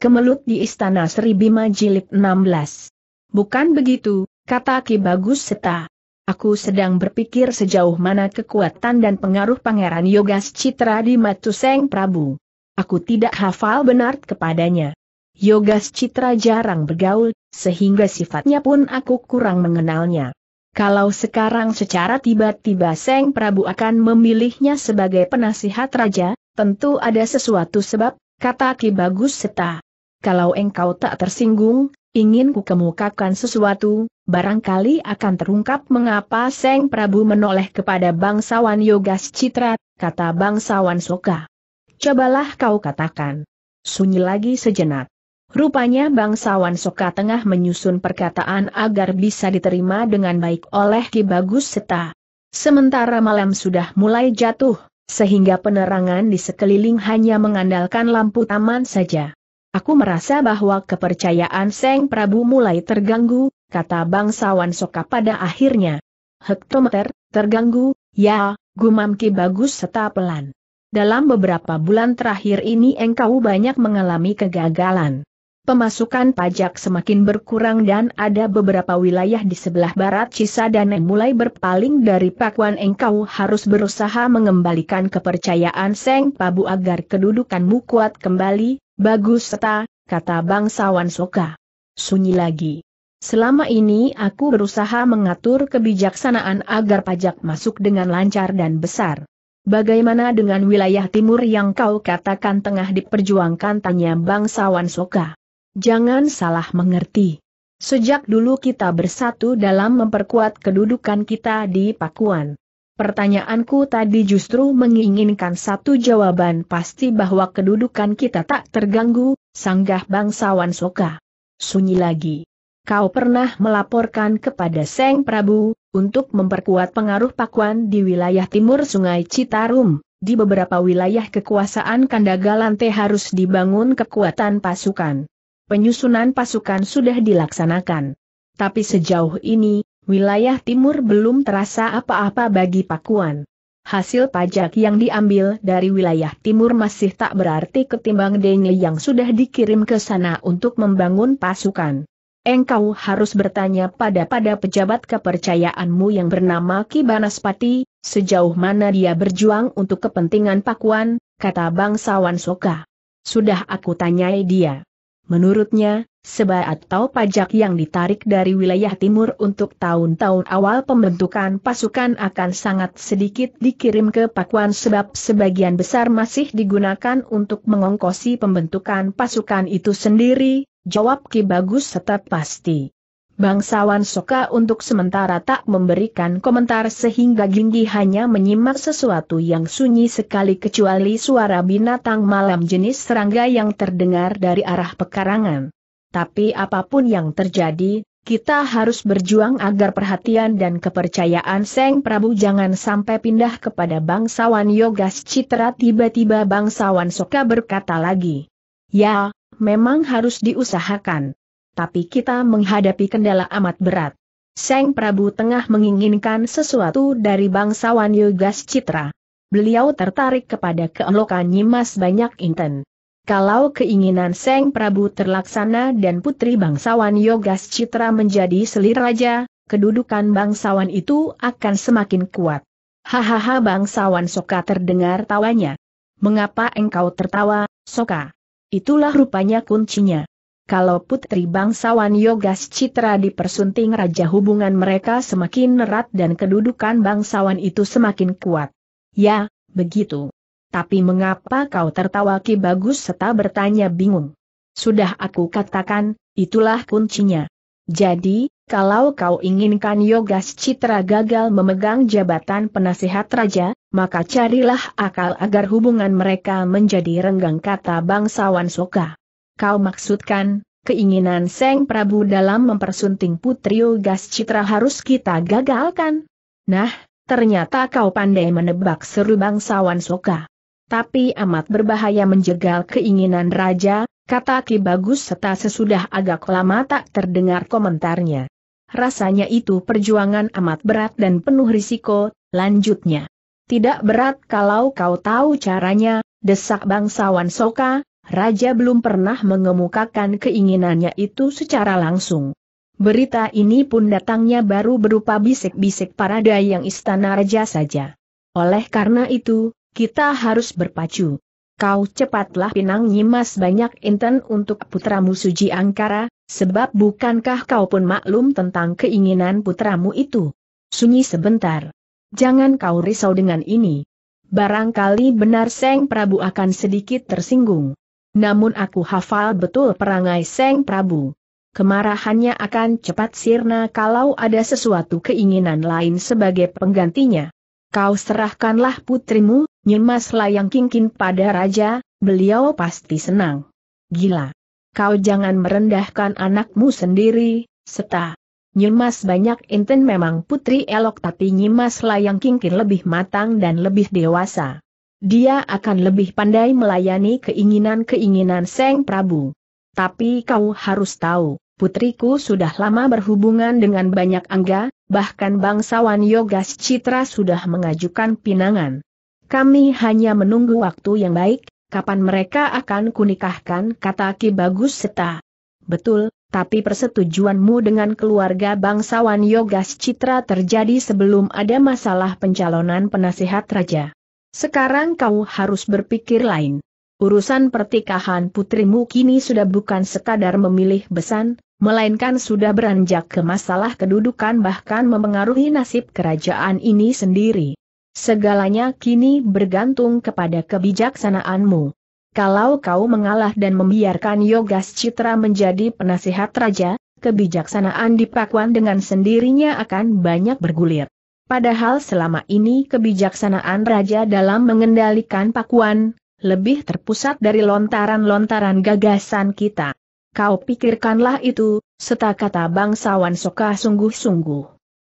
kemelut di Istana Sri Bima Jilid 16. Bukan begitu, kata Ki Bagus Seta. Aku sedang berpikir sejauh mana kekuatan dan pengaruh Pangeran Yogas Citra di Matuseng Prabu. Aku tidak hafal benar kepadanya. Yogas Citra jarang bergaul, sehingga sifatnya pun aku kurang mengenalnya. Kalau sekarang secara tiba-tiba Seng Prabu akan memilihnya sebagai penasihat raja, tentu ada sesuatu sebab, kata Ki Bagus Seta kalau engkau tak tersinggung, ingin ku kemukakan sesuatu, barangkali akan terungkap mengapa Seng Prabu menoleh kepada bangsawan Yogas Citra, kata bangsawan Soka. Cobalah kau katakan. Sunyi lagi sejenak. Rupanya bangsawan Soka tengah menyusun perkataan agar bisa diterima dengan baik oleh Ki Bagus Seta. Sementara malam sudah mulai jatuh, sehingga penerangan di sekeliling hanya mengandalkan lampu taman saja. Aku merasa bahwa kepercayaan Seng Prabu mulai terganggu, kata bangsawan Soka pada akhirnya. Hektometer, terganggu, ya, gumam Ki Bagus serta pelan. Dalam beberapa bulan terakhir ini engkau banyak mengalami kegagalan. Pemasukan pajak semakin berkurang dan ada beberapa wilayah di sebelah barat Cisadane mulai berpaling dari pakuan engkau harus berusaha mengembalikan kepercayaan Seng Prabu agar kedudukanmu kuat kembali, Bagus seta, kata bangsawan Soka. Sunyi lagi. Selama ini aku berusaha mengatur kebijaksanaan agar pajak masuk dengan lancar dan besar. Bagaimana dengan wilayah timur yang kau katakan tengah diperjuangkan tanya bangsawan Soka? Jangan salah mengerti. Sejak dulu kita bersatu dalam memperkuat kedudukan kita di Pakuan. Pertanyaanku tadi justru menginginkan satu jawaban pasti bahwa kedudukan kita tak terganggu, sanggah bangsawan Soka. Sunyi lagi. Kau pernah melaporkan kepada Seng Prabu, untuk memperkuat pengaruh Pakuan di wilayah timur sungai Citarum, di beberapa wilayah kekuasaan Kandagalante harus dibangun kekuatan pasukan. Penyusunan pasukan sudah dilaksanakan. Tapi sejauh ini, wilayah timur belum terasa apa-apa bagi Pakuan. Hasil pajak yang diambil dari wilayah timur masih tak berarti ketimbang Denye yang sudah dikirim ke sana untuk membangun pasukan. Engkau harus bertanya pada pada pejabat kepercayaanmu yang bernama Kibanaspati, sejauh mana dia berjuang untuk kepentingan Pakuan, kata bangsawan Soka. Sudah aku tanyai dia. Menurutnya, seba atau pajak yang ditarik dari wilayah timur untuk tahun-tahun awal pembentukan pasukan akan sangat sedikit dikirim ke Pakuan sebab sebagian besar masih digunakan untuk mengongkosi pembentukan pasukan itu sendiri, jawab Ki Bagus tetap pasti. Bangsawan Soka untuk sementara tak memberikan komentar sehingga Ginggi hanya menyimak sesuatu yang sunyi sekali kecuali suara binatang malam jenis serangga yang terdengar dari arah pekarangan tapi apapun yang terjadi, kita harus berjuang agar perhatian dan kepercayaan Seng Prabu jangan sampai pindah kepada bangsawan Yogas Citra tiba-tiba bangsawan Soka berkata lagi. Ya, memang harus diusahakan. Tapi kita menghadapi kendala amat berat. Seng Prabu tengah menginginkan sesuatu dari bangsawan Yogas Citra. Beliau tertarik kepada keelokan Nyimas Banyak Inten. Kalau keinginan Seng Prabu terlaksana dan putri bangsawan Yogas Citra menjadi selir raja, kedudukan bangsawan itu akan semakin kuat. Hahaha bangsawan Soka terdengar tawanya. Mengapa engkau tertawa, Soka? Itulah rupanya kuncinya. Kalau putri bangsawan Yogas Citra dipersunting raja hubungan mereka semakin erat dan kedudukan bangsawan itu semakin kuat. Ya, begitu. Tapi mengapa kau tertawa Ki Bagus serta bertanya bingung? Sudah aku katakan, itulah kuncinya. Jadi, kalau kau inginkan Yogas Citra gagal memegang jabatan penasehat raja, maka carilah akal agar hubungan mereka menjadi renggang kata bangsawan Soka. Kau maksudkan, keinginan Seng Prabu dalam mempersunting Putri Yogas Citra harus kita gagalkan? Nah, ternyata kau pandai menebak seru bangsawan Soka tapi amat berbahaya menjegal keinginan raja, kata Ki Bagus serta sesudah agak lama tak terdengar komentarnya. Rasanya itu perjuangan amat berat dan penuh risiko, lanjutnya. Tidak berat kalau kau tahu caranya, desak bangsawan Soka, Raja belum pernah mengemukakan keinginannya itu secara langsung. Berita ini pun datangnya baru berupa bisik-bisik para dayang istana raja saja. Oleh karena itu, kita harus berpacu. Kau cepatlah pinang nyimas banyak inten untuk putramu Suji Angkara, sebab bukankah kau pun maklum tentang keinginan putramu itu? Sunyi sebentar. Jangan kau risau dengan ini. Barangkali benar Seng Prabu akan sedikit tersinggung. Namun aku hafal betul perangai Seng Prabu. Kemarahannya akan cepat sirna kalau ada sesuatu keinginan lain sebagai penggantinya kau serahkanlah putrimu, Nyemas Layang Kingkin pada raja, beliau pasti senang. Gila! Kau jangan merendahkan anakmu sendiri, seta. Nyimas banyak inten memang putri elok tapi Nyimas Layang Kingkin lebih matang dan lebih dewasa. Dia akan lebih pandai melayani keinginan-keinginan Seng Prabu. Tapi kau harus tahu, putriku sudah lama berhubungan dengan banyak angga, bahkan bangsawan Yogas Citra sudah mengajukan pinangan. Kami hanya menunggu waktu yang baik, kapan mereka akan kunikahkan kata Ki Bagus Seta. Betul, tapi persetujuanmu dengan keluarga bangsawan Yogas Citra terjadi sebelum ada masalah pencalonan penasehat raja. Sekarang kau harus berpikir lain urusan pertikahan putrimu kini sudah bukan sekadar memilih besan, melainkan sudah beranjak ke masalah kedudukan bahkan memengaruhi nasib kerajaan ini sendiri. Segalanya kini bergantung kepada kebijaksanaanmu. Kalau kau mengalah dan membiarkan Yogas Citra menjadi penasihat raja, kebijaksanaan di Pakuan dengan sendirinya akan banyak bergulir. Padahal selama ini kebijaksanaan raja dalam mengendalikan Pakuan, lebih terpusat dari lontaran-lontaran gagasan kita. Kau pikirkanlah itu, seta kata bangsawan soka sungguh-sungguh.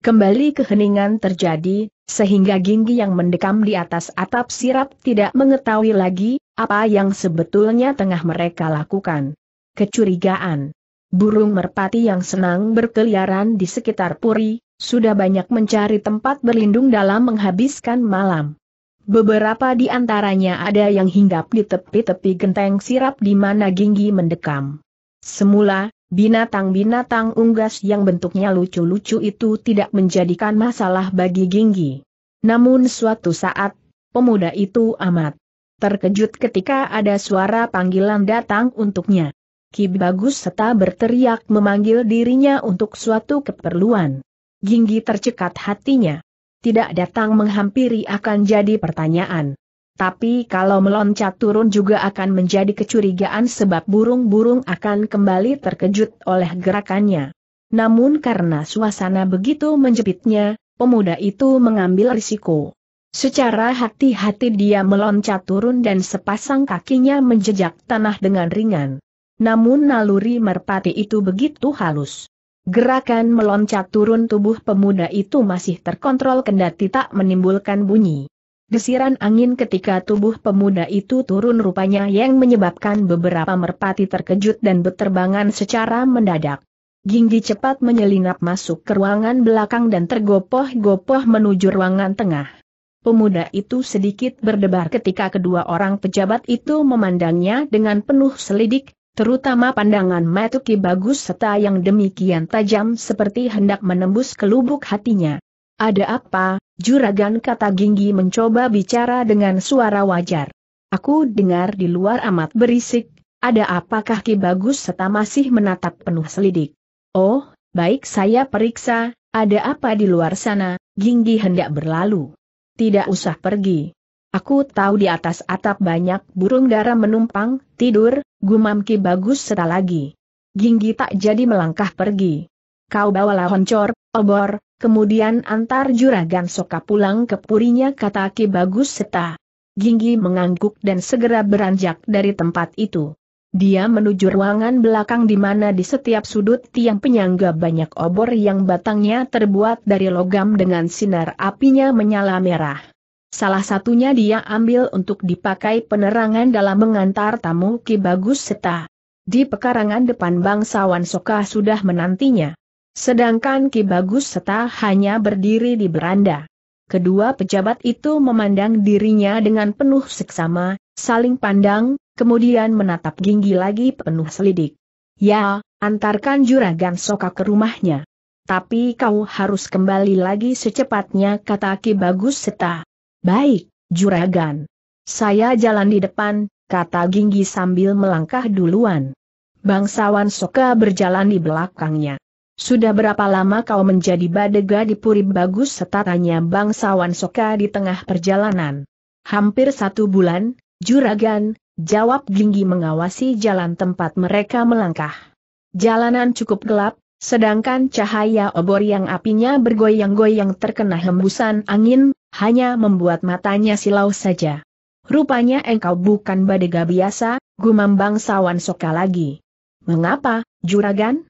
Kembali keheningan terjadi, sehingga Ginggi yang mendekam di atas atap sirap tidak mengetahui lagi, apa yang sebetulnya tengah mereka lakukan. Kecurigaan. Burung merpati yang senang berkeliaran di sekitar puri, sudah banyak mencari tempat berlindung dalam menghabiskan malam. Beberapa di antaranya ada yang hinggap di tepi-tepi genteng sirap di mana ginggi mendekam. Semula, binatang-binatang unggas yang bentuknya lucu-lucu itu tidak menjadikan masalah bagi ginggi. Namun suatu saat, pemuda itu amat terkejut ketika ada suara panggilan datang untuknya. Ki Bagus serta berteriak memanggil dirinya untuk suatu keperluan. Ginggi tercekat hatinya tidak datang menghampiri akan jadi pertanyaan. Tapi kalau meloncat turun juga akan menjadi kecurigaan sebab burung-burung akan kembali terkejut oleh gerakannya. Namun karena suasana begitu menjepitnya, pemuda itu mengambil risiko. Secara hati-hati dia meloncat turun dan sepasang kakinya menjejak tanah dengan ringan. Namun naluri merpati itu begitu halus. Gerakan meloncat turun tubuh pemuda itu masih terkontrol kendati tak menimbulkan bunyi. Desiran angin ketika tubuh pemuda itu turun rupanya yang menyebabkan beberapa merpati terkejut dan berterbangan secara mendadak. Ginggi cepat menyelinap masuk ke ruangan belakang dan tergopoh-gopoh menuju ruangan tengah. Pemuda itu sedikit berdebar ketika kedua orang pejabat itu memandangnya dengan penuh selidik, Terutama pandangan Matuki bagus serta yang demikian tajam seperti hendak menembus ke lubuk hatinya. Ada apa, juragan kata Ginggi mencoba bicara dengan suara wajar. Aku dengar di luar amat berisik, ada apakah Ki Bagus serta masih menatap penuh selidik. Oh, baik saya periksa, ada apa di luar sana, Ginggi hendak berlalu. Tidak usah pergi, Aku tahu di atas atap banyak burung dara menumpang, tidur, gumam Ki Bagus setelah lagi. Ginggi tak jadi melangkah pergi. Kau bawalah honcor, obor, kemudian antar juragan soka pulang ke purinya kata Ki Bagus seta. Ginggi mengangguk dan segera beranjak dari tempat itu. Dia menuju ruangan belakang di mana di setiap sudut tiang penyangga banyak obor yang batangnya terbuat dari logam dengan sinar apinya menyala merah. Salah satunya dia ambil untuk dipakai penerangan dalam mengantar tamu Ki Bagus Seta. Di pekarangan depan bangsawan Soka sudah menantinya. Sedangkan Ki Bagus Seta hanya berdiri di beranda. Kedua pejabat itu memandang dirinya dengan penuh seksama, saling pandang, kemudian menatap Ginggi lagi penuh selidik. Ya, antarkan juragan Soka ke rumahnya. Tapi kau harus kembali lagi secepatnya kata Ki Bagus Seta. Baik, juragan. Saya jalan di depan, kata Ginggi sambil melangkah duluan. Bangsawan Soka berjalan di belakangnya. Sudah berapa lama kau menjadi badega di Puri Bagus? Setatanya bangsawan Soka di tengah perjalanan. Hampir satu bulan, juragan, jawab Ginggi mengawasi jalan tempat mereka melangkah. Jalanan cukup gelap, Sedangkan cahaya obor yang apinya bergoyang-goyang terkena hembusan angin, hanya membuat matanya silau saja. Rupanya engkau bukan badega biasa, gumam bangsawan soka lagi. Mengapa, juragan?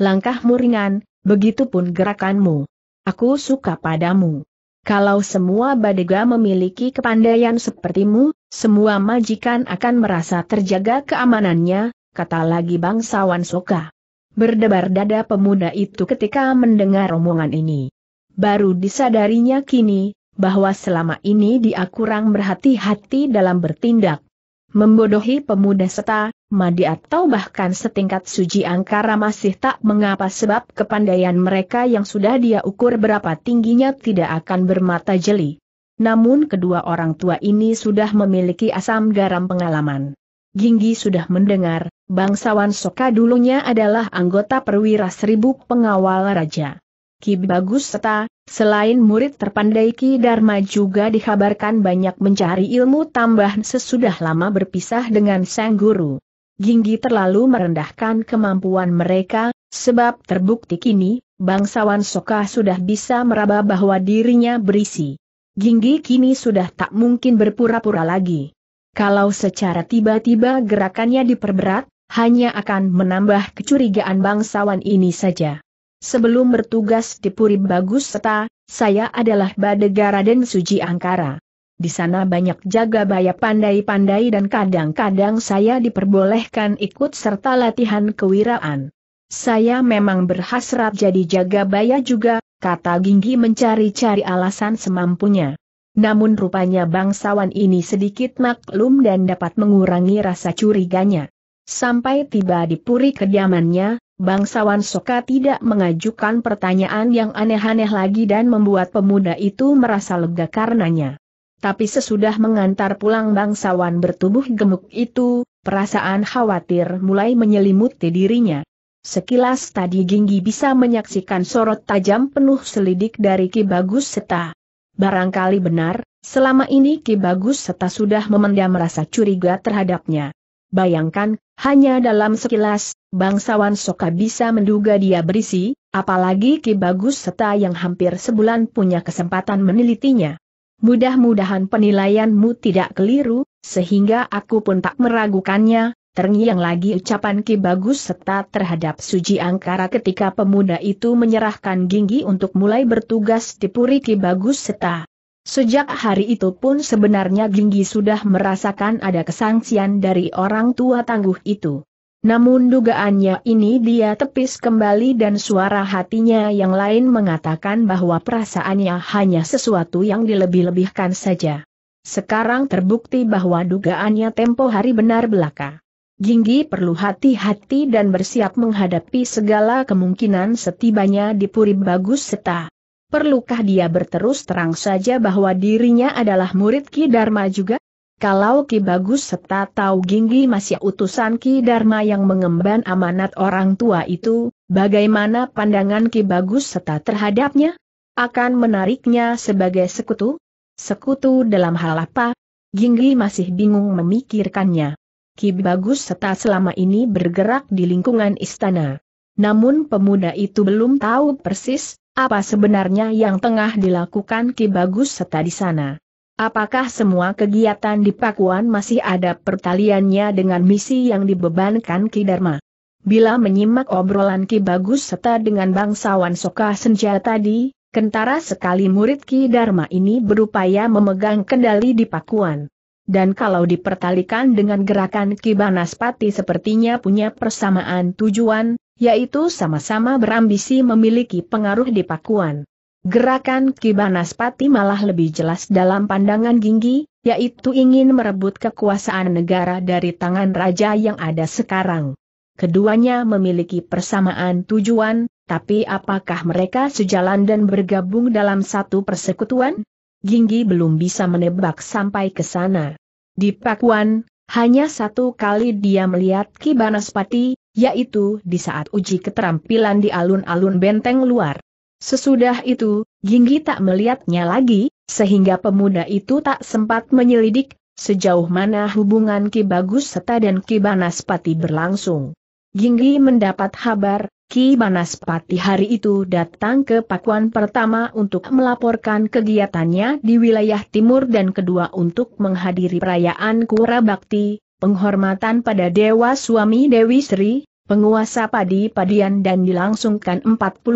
Langkahmu ringan, begitupun gerakanmu. Aku suka padamu. Kalau semua badega memiliki kepandaian sepertimu, semua majikan akan merasa terjaga keamanannya, kata lagi bangsawan soka. Berdebar dada pemuda itu ketika mendengar omongan ini. Baru disadarinya kini, bahwa selama ini dia kurang berhati-hati dalam bertindak. Membodohi pemuda seta, madi atau bahkan setingkat suji angkara masih tak mengapa sebab kepandaian mereka yang sudah dia ukur berapa tingginya tidak akan bermata jeli. Namun kedua orang tua ini sudah memiliki asam garam pengalaman. Ginggi sudah mendengar, bangsawan Soka dulunya adalah anggota perwira seribu pengawal raja. Ki Bagus Seta, selain murid terpandai Ki Dharma juga dikabarkan banyak mencari ilmu tambahan sesudah lama berpisah dengan sang guru. Ginggi terlalu merendahkan kemampuan mereka, sebab terbukti kini, bangsawan Soka sudah bisa meraba bahwa dirinya berisi. Ginggi kini sudah tak mungkin berpura-pura lagi. Kalau secara tiba-tiba gerakannya diperberat, hanya akan menambah kecurigaan bangsawan ini saja. Sebelum bertugas di Puri Bagus Seta, saya adalah Badegara dan Suji Angkara. Di sana banyak jaga baya pandai-pandai dan kadang-kadang saya diperbolehkan ikut serta latihan kewiraan. Saya memang berhasrat jadi jaga baya juga, kata Ginggi mencari-cari alasan semampunya. Namun rupanya bangsawan ini sedikit maklum dan dapat mengurangi rasa curiganya. Sampai tiba di puri kediamannya, bangsawan Soka tidak mengajukan pertanyaan yang aneh-aneh lagi dan membuat pemuda itu merasa lega karenanya. Tapi sesudah mengantar pulang bangsawan bertubuh gemuk itu, perasaan khawatir mulai menyelimuti dirinya. Sekilas tadi Ginggi bisa menyaksikan sorot tajam penuh selidik dari Ki Bagus Seta. Barangkali benar, selama ini Ki Bagus serta sudah memendam rasa curiga terhadapnya. Bayangkan, hanya dalam sekilas, bangsawan Soka bisa menduga dia berisi, apalagi Ki Bagus serta yang hampir sebulan punya kesempatan menelitinya. Mudah-mudahan penilaianmu tidak keliru, sehingga aku pun tak meragukannya, Terngiang lagi ucapan Ki Bagus serta terhadap Suji Angkara ketika pemuda itu menyerahkan Ginggi untuk mulai bertugas di Puri Ki Bagus serta. Sejak hari itu pun sebenarnya Ginggi sudah merasakan ada kesangsian dari orang tua tangguh itu. Namun dugaannya ini dia tepis kembali dan suara hatinya yang lain mengatakan bahwa perasaannya hanya sesuatu yang dilebih-lebihkan saja. Sekarang terbukti bahwa dugaannya tempo hari benar belaka. Jinggi perlu hati-hati dan bersiap menghadapi segala kemungkinan setibanya di Puri Bagus Seta. Perlukah dia berterus terang saja bahwa dirinya adalah murid Ki Dharma juga? Kalau Ki Bagus Seta tahu Jinggi masih utusan Ki Dharma yang mengemban amanat orang tua itu, bagaimana pandangan Ki Bagus Seta terhadapnya? Akan menariknya sebagai sekutu? Sekutu dalam hal apa? Jinggi masih bingung memikirkannya. Ki Bagus serta selama ini bergerak di lingkungan istana. Namun pemuda itu belum tahu persis, apa sebenarnya yang tengah dilakukan Ki Bagus serta di sana. Apakah semua kegiatan di Pakuan masih ada pertaliannya dengan misi yang dibebankan Ki Dharma? Bila menyimak obrolan Ki Bagus serta dengan bangsawan Soka Senja tadi, kentara sekali murid Ki Dharma ini berupaya memegang kendali di Pakuan dan kalau dipertalikan dengan gerakan Kibanaspati sepertinya punya persamaan tujuan, yaitu sama-sama berambisi memiliki pengaruh di Pakuan. Gerakan Kibanaspati malah lebih jelas dalam pandangan Ginggi, yaitu ingin merebut kekuasaan negara dari tangan raja yang ada sekarang. Keduanya memiliki persamaan tujuan, tapi apakah mereka sejalan dan bergabung dalam satu persekutuan? Ginggi belum bisa menebak sampai ke sana. Di Pakuan, hanya satu kali dia melihat Ki Banaspati, yaitu di saat uji keterampilan di alun-alun benteng luar. Sesudah itu, Ginggi tak melihatnya lagi, sehingga pemuda itu tak sempat menyelidik sejauh mana hubungan Ki Bagus Seta dan Ki Banaspati berlangsung. Ginggi mendapat kabar Ki Banaspati hari itu datang ke Pakuan pertama untuk melaporkan kegiatannya di wilayah timur dan kedua untuk menghadiri perayaan Kura Bakti, penghormatan pada Dewa Suami Dewi Sri, penguasa padi padian dan dilangsungkan 49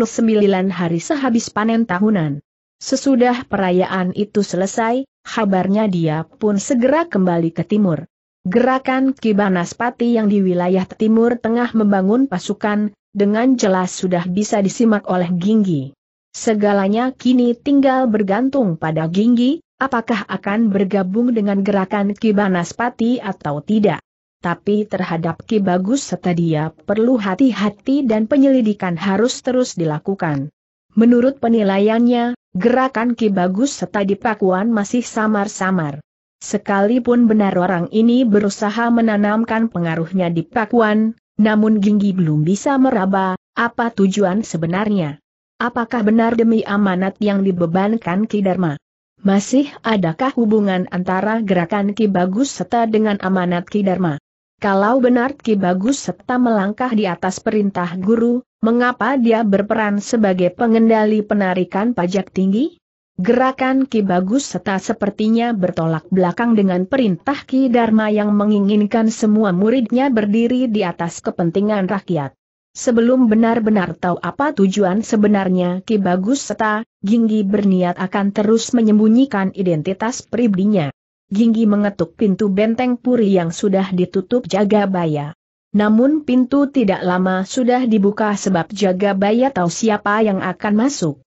hari sehabis panen tahunan. Sesudah perayaan itu selesai, kabarnya dia pun segera kembali ke timur. Gerakan Kibanaspati yang di wilayah timur tengah membangun pasukan, dengan jelas sudah bisa disimak oleh Ginggi. Segalanya kini tinggal bergantung pada Ginggi, apakah akan bergabung dengan gerakan Kibanaspati atau tidak. Tapi terhadap Ki Bagus Setadia perlu hati-hati dan penyelidikan harus terus dilakukan. Menurut penilaiannya, gerakan Ki Bagus Setadi Pakuan masih samar-samar. Sekalipun benar orang ini berusaha menanamkan pengaruhnya di Pakuan, namun Ginggi belum bisa meraba, apa tujuan sebenarnya? Apakah benar demi amanat yang dibebankan Ki Dharma? Masih adakah hubungan antara gerakan Ki Bagus serta dengan amanat Ki Dharma? Kalau benar Ki Bagus serta melangkah di atas perintah guru, mengapa dia berperan sebagai pengendali penarikan pajak tinggi? Gerakan Ki Bagus serta sepertinya bertolak belakang dengan perintah Ki Dharma yang menginginkan semua muridnya berdiri di atas kepentingan rakyat. Sebelum benar-benar tahu apa tujuan sebenarnya Ki Bagus serta, Ginggi berniat akan terus menyembunyikan identitas pribadinya. Ginggi mengetuk pintu benteng puri yang sudah ditutup jaga baya. Namun pintu tidak lama sudah dibuka sebab jaga baya tahu siapa yang akan masuk.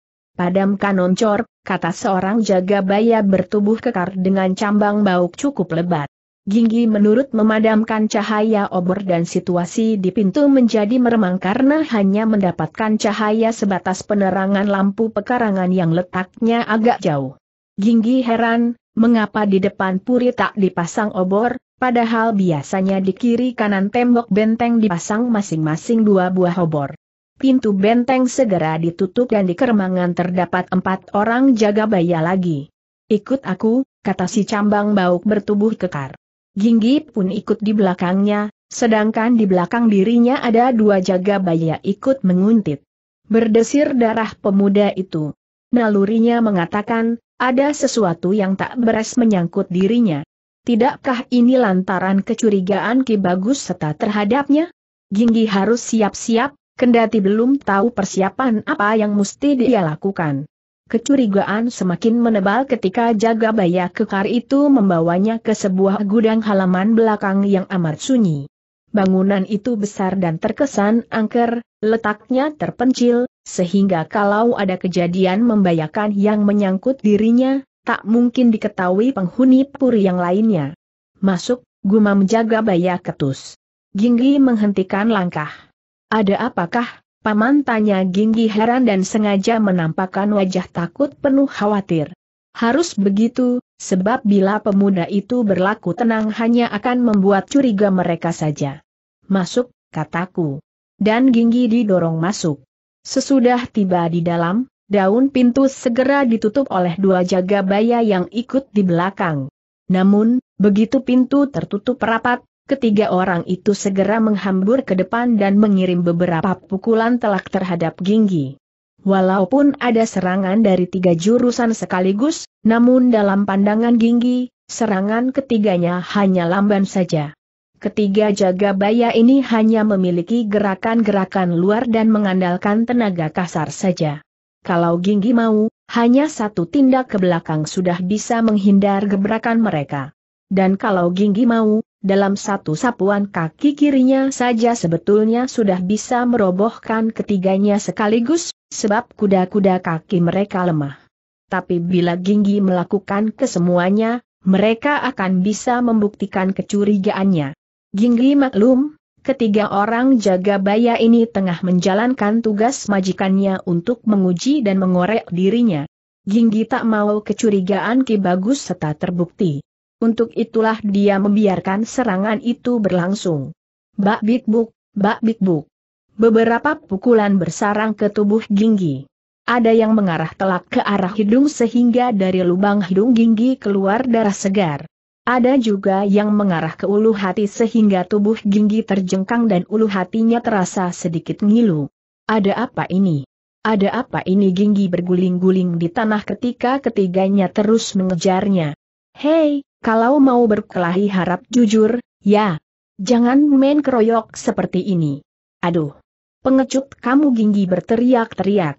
Padamkan oncor, kata seorang jaga baya bertubuh kekar dengan cambang bau cukup lebat. Ginggi menurut memadamkan cahaya obor dan situasi di pintu menjadi meremang karena hanya mendapatkan cahaya sebatas penerangan lampu pekarangan yang letaknya agak jauh. Ginggi heran, mengapa di depan puri tak dipasang obor, padahal biasanya di kiri kanan tembok benteng dipasang masing-masing dua buah obor pintu benteng segera ditutup dan di keremangan terdapat empat orang jaga baya lagi. Ikut aku, kata si cambang bauk bertubuh kekar. Ginggi pun ikut di belakangnya, sedangkan di belakang dirinya ada dua jaga baya ikut menguntit. Berdesir darah pemuda itu. Nalurinya mengatakan, ada sesuatu yang tak beres menyangkut dirinya. Tidakkah ini lantaran kecurigaan Ki Bagus serta terhadapnya? Ginggi harus siap-siap, kendati belum tahu persiapan apa yang mesti dia lakukan. Kecurigaan semakin menebal ketika jaga Jagabaya Kekar itu membawanya ke sebuah gudang halaman belakang yang amat sunyi. Bangunan itu besar dan terkesan angker, letaknya terpencil, sehingga kalau ada kejadian membahayakan yang menyangkut dirinya, tak mungkin diketahui penghuni puri yang lainnya. Masuk, gumam jaga Jagabaya Ketus. Ginggi menghentikan langkah. Ada apakah? Paman tanya Ginggi heran dan sengaja menampakkan wajah takut penuh khawatir. Harus begitu, sebab bila pemuda itu berlaku tenang hanya akan membuat curiga mereka saja. Masuk, kataku. Dan Ginggi didorong masuk. Sesudah tiba di dalam, daun pintu segera ditutup oleh dua jaga baya yang ikut di belakang. Namun, begitu pintu tertutup rapat, Ketiga orang itu segera menghambur ke depan dan mengirim beberapa pukulan telak terhadap Ginggi. Walaupun ada serangan dari tiga jurusan sekaligus, namun dalam pandangan Ginggi, serangan ketiganya hanya lamban saja. Ketiga jaga baya ini hanya memiliki gerakan-gerakan luar dan mengandalkan tenaga kasar saja. Kalau Ginggi mau, hanya satu tindak ke belakang sudah bisa menghindar gebrakan mereka. Dan kalau Ginggi mau, dalam satu sapuan kaki kirinya saja sebetulnya sudah bisa merobohkan ketiganya sekaligus, sebab kuda-kuda kaki mereka lemah. Tapi bila Ginggi melakukan kesemuanya, mereka akan bisa membuktikan kecurigaannya. Ginggi maklum, ketiga orang jaga baya ini tengah menjalankan tugas majikannya untuk menguji dan mengorek dirinya. Ginggi tak mau kecurigaan Ki Bagus serta terbukti. Untuk itulah dia membiarkan serangan itu berlangsung. Bak bik buk, bak bik buk. Beberapa pukulan bersarang ke tubuh Ginggi. Ada yang mengarah telak ke arah hidung sehingga dari lubang hidung Ginggi keluar darah segar. Ada juga yang mengarah ke ulu hati sehingga tubuh Ginggi terjengkang dan ulu hatinya terasa sedikit ngilu. Ada apa ini? Ada apa ini Ginggi berguling-guling di tanah ketika ketiganya terus mengejarnya. Hei, kalau mau berkelahi harap jujur, ya. Jangan main keroyok seperti ini. Aduh. Pengecut kamu ginggi berteriak-teriak.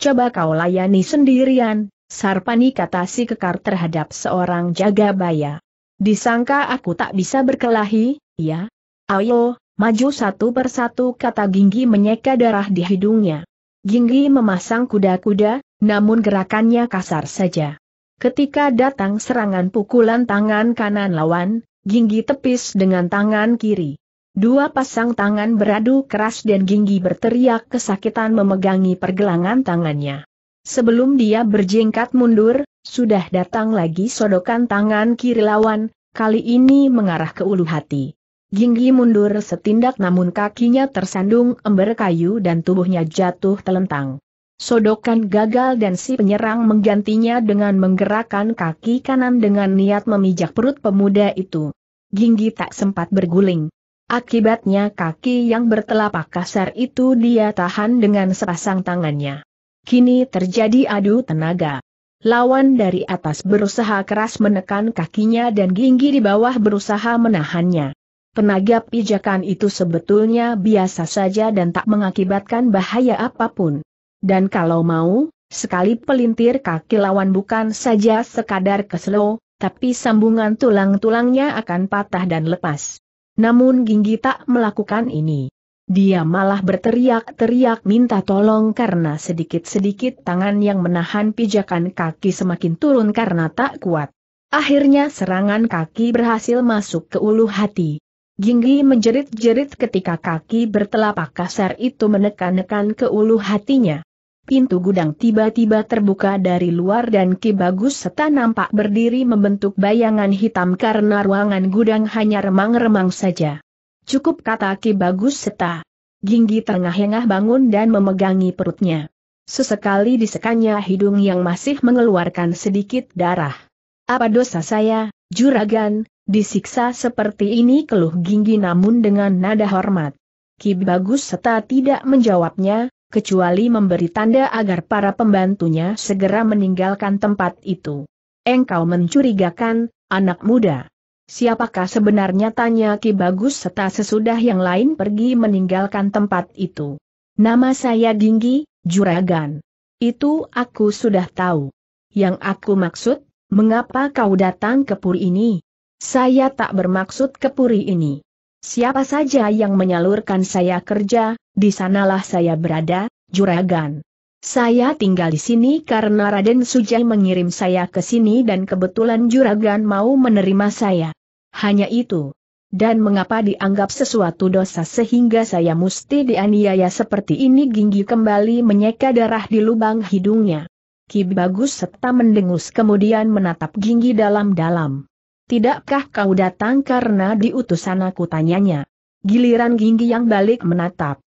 Coba kau layani sendirian, Sarpani kata si kekar terhadap seorang jaga baya. Disangka aku tak bisa berkelahi, ya? Ayo, maju satu persatu kata Ginggi menyeka darah di hidungnya. Ginggi memasang kuda-kuda, namun gerakannya kasar saja. Ketika datang serangan pukulan tangan kanan lawan, Ginggi tepis dengan tangan kiri. Dua pasang tangan beradu keras dan Ginggi berteriak kesakitan memegangi pergelangan tangannya. Sebelum dia berjingkat mundur, sudah datang lagi sodokan tangan kiri lawan, kali ini mengarah ke ulu hati. Ginggi mundur setindak namun kakinya tersandung ember kayu dan tubuhnya jatuh telentang. Sodokan gagal dan si penyerang menggantinya dengan menggerakkan kaki kanan dengan niat memijak perut pemuda itu. Ginggi tak sempat berguling. Akibatnya kaki yang bertelapak kasar itu dia tahan dengan sepasang tangannya. Kini terjadi adu tenaga. Lawan dari atas berusaha keras menekan kakinya dan Ginggi di bawah berusaha menahannya. Tenaga pijakan itu sebetulnya biasa saja dan tak mengakibatkan bahaya apapun. Dan kalau mau, sekali pelintir kaki lawan bukan saja sekadar keselo, tapi sambungan tulang-tulangnya akan patah dan lepas. Namun Ginggi tak melakukan ini. Dia malah berteriak-teriak minta tolong karena sedikit-sedikit tangan yang menahan pijakan kaki semakin turun karena tak kuat. Akhirnya serangan kaki berhasil masuk ke ulu hati. Ginggi menjerit-jerit ketika kaki bertelapak kasar itu menekan-nekan ke ulu hatinya pintu gudang tiba-tiba terbuka dari luar dan Ki Bagus Seta nampak berdiri membentuk bayangan hitam karena ruangan gudang hanya remang-remang saja. Cukup kata Ki Bagus Seta. Ginggi tengah-tengah bangun dan memegangi perutnya. Sesekali disekanya hidung yang masih mengeluarkan sedikit darah. Apa dosa saya, juragan, disiksa seperti ini keluh Ginggi namun dengan nada hormat. Ki Bagus Seta tidak menjawabnya, kecuali memberi tanda agar para pembantunya segera meninggalkan tempat itu. Engkau mencurigakan, anak muda. Siapakah sebenarnya tanya Ki Bagus serta sesudah yang lain pergi meninggalkan tempat itu. Nama saya Ginggi, Juragan. Itu aku sudah tahu. Yang aku maksud, mengapa kau datang ke Puri ini? Saya tak bermaksud ke Puri ini. Siapa saja yang menyalurkan saya kerja, di sanalah saya berada, juragan. Saya tinggal di sini karena Raden Sujai mengirim saya ke sini dan kebetulan juragan mau menerima saya. Hanya itu. Dan mengapa dianggap sesuatu dosa sehingga saya mesti dianiaya seperti ini Ginggi kembali menyeka darah di lubang hidungnya. Ki Bagus serta mendengus kemudian menatap Ginggi dalam-dalam. Tidakkah kau datang karena diutus anakku tanyanya? Giliran Ginggi yang balik menatap.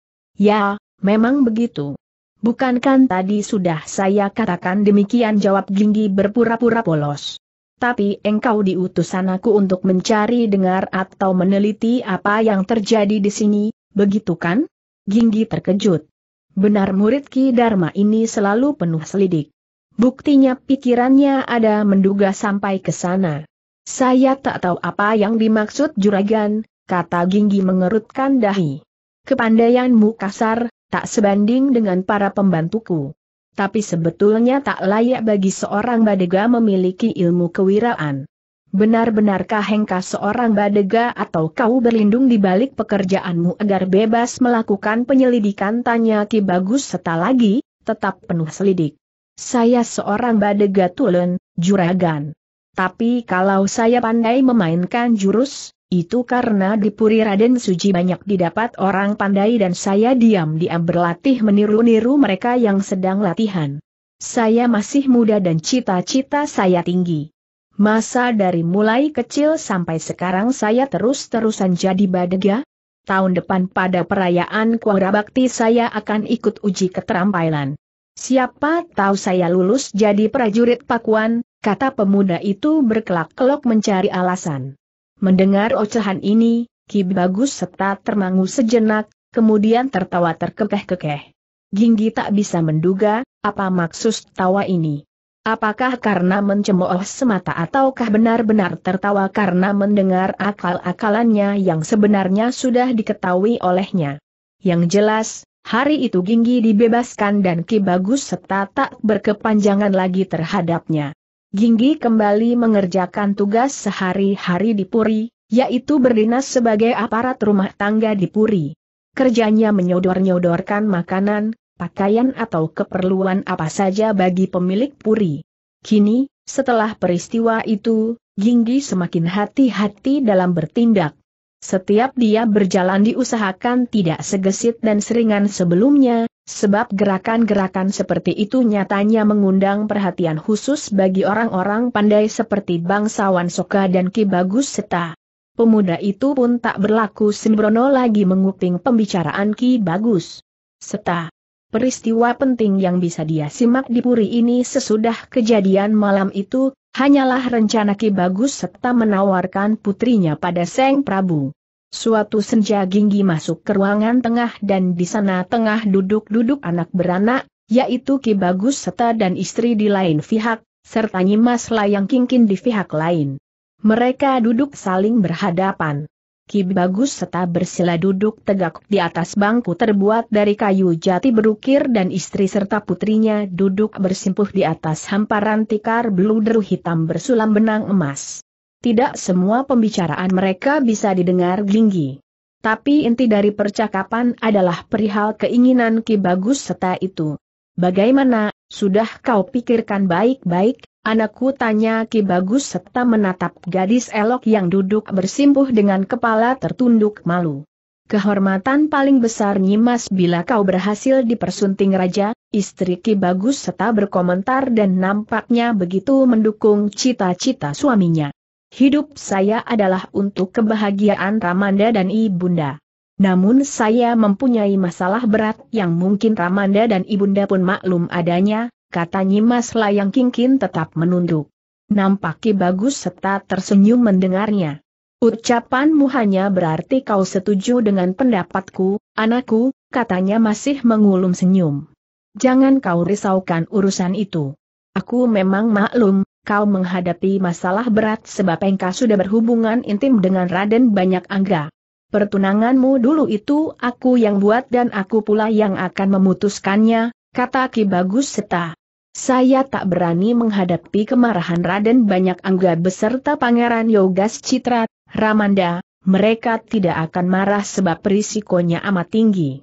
Ya, memang begitu. Bukankan tadi sudah saya katakan demikian jawab Ginggi berpura-pura polos. Tapi engkau diutusan aku untuk mencari dengar atau meneliti apa yang terjadi di sini, begitu kan? Ginggi terkejut. Benar murid Ki Dharma ini selalu penuh selidik. Buktinya pikirannya ada menduga sampai ke sana. Saya tak tahu apa yang dimaksud juragan, kata Ginggi mengerutkan dahi. Kepandaianmu kasar, tak sebanding dengan para pembantuku. Tapi sebetulnya tak layak bagi seorang badega memiliki ilmu kewiraan. Benar-benarkah Hengka seorang badega atau kau berlindung di balik pekerjaanmu agar bebas melakukan penyelidikan tanya Ki Bagus setelah lagi, tetap penuh selidik. Saya seorang badega tulen, juragan. Tapi kalau saya pandai memainkan jurus, itu karena di Puri Raden Suji banyak didapat orang pandai dan saya diam-diam berlatih meniru-niru mereka yang sedang latihan. Saya masih muda dan cita-cita saya tinggi. Masa dari mulai kecil sampai sekarang saya terus-terusan jadi badega? Tahun depan pada perayaan Kuara Bakti saya akan ikut uji keterampilan. Siapa tahu saya lulus jadi prajurit pakuan, kata pemuda itu berkelak-kelok mencari alasan. Mendengar ocehan ini, Ki Bagus serta termangu sejenak, kemudian tertawa terkekeh-kekeh. Ginggi tak bisa menduga, apa maksud tawa ini. Apakah karena mencemooh semata ataukah benar-benar tertawa karena mendengar akal-akalannya yang sebenarnya sudah diketahui olehnya. Yang jelas, hari itu Ginggi dibebaskan dan Ki Bagus serta tak berkepanjangan lagi terhadapnya. Ginggi kembali mengerjakan tugas sehari-hari di Puri, yaitu berdinas sebagai aparat rumah tangga di Puri. Kerjanya menyodor-nyodorkan makanan, pakaian atau keperluan apa saja bagi pemilik Puri. Kini, setelah peristiwa itu, Ginggi semakin hati-hati dalam bertindak. Setiap dia berjalan diusahakan tidak segesit dan seringan sebelumnya, Sebab gerakan-gerakan seperti itu nyatanya mengundang perhatian khusus bagi orang-orang pandai seperti bangsawan Soka dan Ki Bagus Seta. Pemuda itu pun tak berlaku sembrono lagi menguping pembicaraan Ki Bagus Seta. Peristiwa penting yang bisa dia simak di puri ini sesudah kejadian malam itu, hanyalah rencana Ki Bagus Seta menawarkan putrinya pada Seng Prabu. Suatu senja ginggi masuk ke ruangan tengah dan di sana tengah duduk-duduk anak beranak, yaitu Ki Bagus serta dan istri di lain pihak, serta Nyimas Layang Kingkin di pihak lain. Mereka duduk saling berhadapan. Ki Bagus serta bersila duduk tegak di atas bangku terbuat dari kayu jati berukir dan istri serta putrinya duduk bersimpuh di atas hamparan tikar beludru hitam bersulam benang emas tidak semua pembicaraan mereka bisa didengar Ginggi. Tapi inti dari percakapan adalah perihal keinginan Ki Bagus serta itu. Bagaimana, sudah kau pikirkan baik-baik, anakku tanya Ki Bagus serta menatap gadis elok yang duduk bersimpuh dengan kepala tertunduk malu. Kehormatan paling besar nyimas bila kau berhasil dipersunting raja, istri Ki Bagus serta berkomentar dan nampaknya begitu mendukung cita-cita suaminya. Hidup saya adalah untuk kebahagiaan Ramanda dan Ibunda. Namun saya mempunyai masalah berat yang mungkin Ramanda dan Ibunda pun maklum adanya, kata Nyimas Layang Kingkin tetap menunduk. Nampaknya bagus serta tersenyum mendengarnya. Ucapanmu hanya berarti kau setuju dengan pendapatku, anakku, katanya masih mengulum senyum. Jangan kau risaukan urusan itu. Aku memang maklum, kau menghadapi masalah berat sebab engkau sudah berhubungan intim dengan Raden Banyak Angga. Pertunanganmu dulu itu aku yang buat dan aku pula yang akan memutuskannya, kata Ki Bagus Seta. Saya tak berani menghadapi kemarahan Raden Banyak Angga beserta Pangeran Yogas Citra, Ramanda, mereka tidak akan marah sebab risikonya amat tinggi.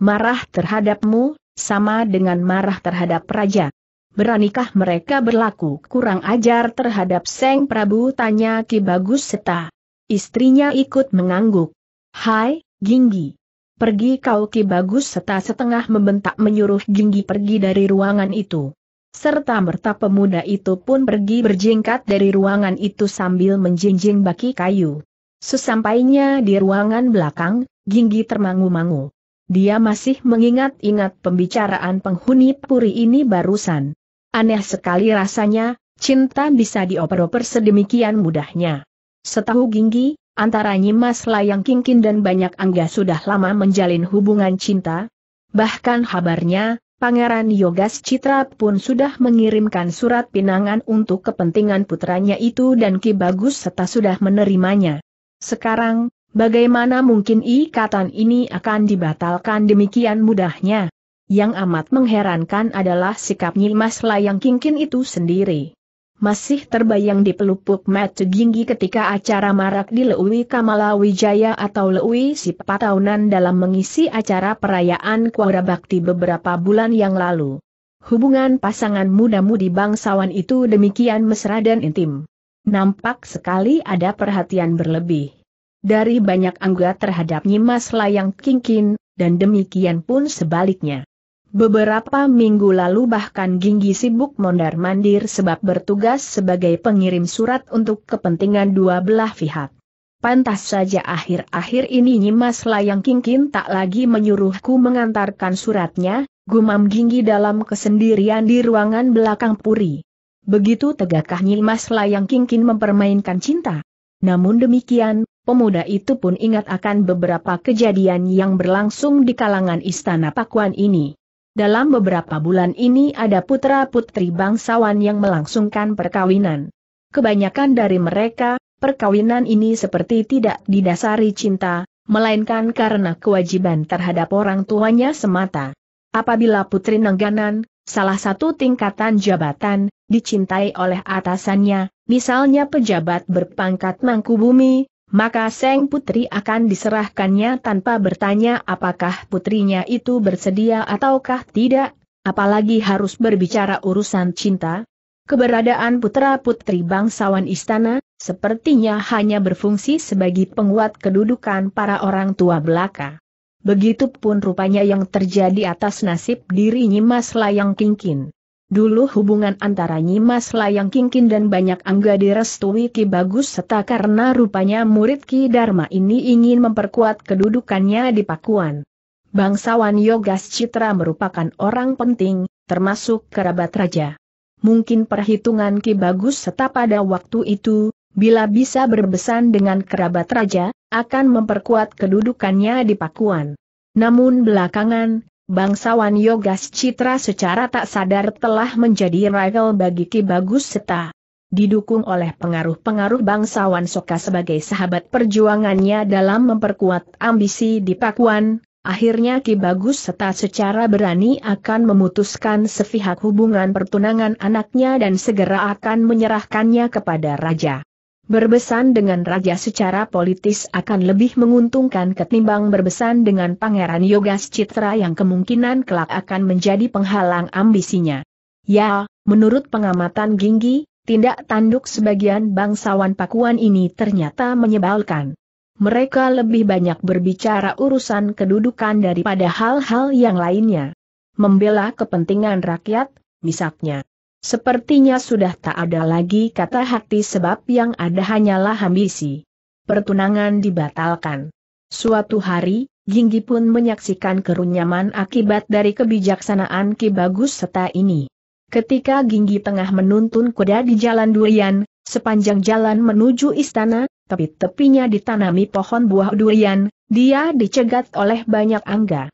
Marah terhadapmu, sama dengan marah terhadap raja beranikah mereka berlaku kurang ajar terhadap Seng Prabu tanya Ki Bagus Seta. Istrinya ikut mengangguk. Hai, Ginggi. Pergi kau Ki Bagus Seta setengah membentak menyuruh Ginggi pergi dari ruangan itu. Serta merta pemuda itu pun pergi berjingkat dari ruangan itu sambil menjinjing baki kayu. Sesampainya di ruangan belakang, Ginggi termangu-mangu. Dia masih mengingat-ingat pembicaraan penghuni puri ini barusan. Aneh sekali rasanya, cinta bisa dioper-oper sedemikian mudahnya. Setahu Ginggi, antara Nyimas Layang Kingkin dan banyak angga sudah lama menjalin hubungan cinta. Bahkan kabarnya, Pangeran Yogas Citra pun sudah mengirimkan surat pinangan untuk kepentingan putranya itu dan Ki Bagus serta sudah menerimanya. Sekarang, bagaimana mungkin ikatan ini akan dibatalkan demikian mudahnya? Yang amat mengherankan adalah sikap Nyimas Layang Kingkin itu sendiri. Masih terbayang di pelupuk mata Ginggi ketika acara marak di Lewi Kamala Wijaya atau Lewi Tahunan dalam mengisi acara perayaan Kuara Bakti beberapa bulan yang lalu. Hubungan pasangan muda-mudi bangsawan itu demikian mesra dan intim. Nampak sekali ada perhatian berlebih. Dari banyak anggota terhadap Nyimas Layang Kingkin, dan demikian pun sebaliknya. Beberapa minggu lalu bahkan Ginggi sibuk mondar-mandir sebab bertugas sebagai pengirim surat untuk kepentingan dua belah pihak. Pantas saja akhir-akhir ini Nyimas Layang Kingkin tak lagi menyuruhku mengantarkan suratnya, gumam Ginggi dalam kesendirian di ruangan belakang puri. Begitu tegakkah Nyimas Layang Kingkin mempermainkan cinta. Namun demikian, pemuda itu pun ingat akan beberapa kejadian yang berlangsung di kalangan istana Pakuan ini dalam beberapa bulan ini ada putra-putri bangsawan yang melangsungkan perkawinan. Kebanyakan dari mereka, perkawinan ini seperti tidak didasari cinta, melainkan karena kewajiban terhadap orang tuanya semata. Apabila putri Nengganan, salah satu tingkatan jabatan, dicintai oleh atasannya, misalnya pejabat berpangkat mangkubumi. bumi, maka Seng Putri akan diserahkannya tanpa bertanya apakah putrinya itu bersedia ataukah tidak, apalagi harus berbicara urusan cinta. Keberadaan putra-putri bangsawan istana, sepertinya hanya berfungsi sebagai penguat kedudukan para orang tua belaka. Begitupun rupanya yang terjadi atas nasib diri Nyimas Layang Kingkin. Dulu hubungan antara Nyimas Layang Kingkin dan banyak angga direstui Ki Bagus serta karena rupanya murid Ki Dharma ini ingin memperkuat kedudukannya di Pakuan. Bangsawan Yogas Citra merupakan orang penting, termasuk kerabat raja. Mungkin perhitungan Ki Bagus serta pada waktu itu, bila bisa berbesan dengan kerabat raja, akan memperkuat kedudukannya di Pakuan. Namun belakangan, bangsawan Yogas Citra secara tak sadar telah menjadi rival bagi Ki Bagus Seta. Didukung oleh pengaruh-pengaruh bangsawan Soka sebagai sahabat perjuangannya dalam memperkuat ambisi di Pakuan, akhirnya Ki Bagus Seta secara berani akan memutuskan sepihak hubungan pertunangan anaknya dan segera akan menyerahkannya kepada Raja. Berbesan dengan raja secara politis akan lebih menguntungkan ketimbang berbesan dengan pangeran Yogas Citra yang kemungkinan kelak akan menjadi penghalang ambisinya. Ya, menurut pengamatan Ginggi, tindak tanduk sebagian bangsawan Pakuan ini ternyata menyebalkan. Mereka lebih banyak berbicara urusan kedudukan daripada hal-hal yang lainnya. Membela kepentingan rakyat, misalnya. Sepertinya sudah tak ada lagi kata hati sebab yang ada hanyalah ambisi. Pertunangan dibatalkan. Suatu hari, Jinggi pun menyaksikan kerunyaman akibat dari kebijaksanaan Ki Bagus serta ini. Ketika Ginggi tengah menuntun kuda di Jalan Durian, sepanjang jalan menuju istana, tepi-tepinya ditanami pohon buah durian, dia dicegat oleh banyak angga.